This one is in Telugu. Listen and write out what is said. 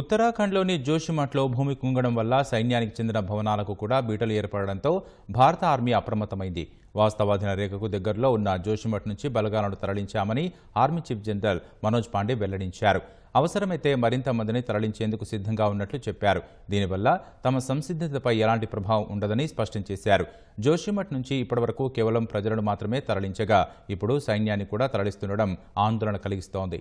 ఉత్తరాఖండ్లోని జోషిమఠ్లో భూమి కుంగడం వల్ల సైన్యానికి చెందిన భవనాలకు కూడా బీటలు ఏర్పడడంతో భారత ఆర్మీ అప్రమత్తమైంది వాస్తవాధీన రేఖకు దగ్గరలో ఉన్న జోషిమఠ్ నుంచి బలగాలను తరలించామని army chief general Manoj Pande వెల్లడించారు అవసరమైతే మరింత మందిని తరలించేందుకు సిద్ధంగా ఉన్నట్లు చెప్పారు దీనివల్ల తమ సంసిద్ధతపై ఎలాంటి ప్రభావం ఉండదని స్పష్టం చేశారు జోషిమఠ్ నుంచి ఇప్పటివరకు కేవలం ప్రజలను మాత్రమే తరలించగా ఇప్పుడు సైన్యాన్ని కూడా తరలిస్తుండడం ఆందోళన కలిగిస్తోంది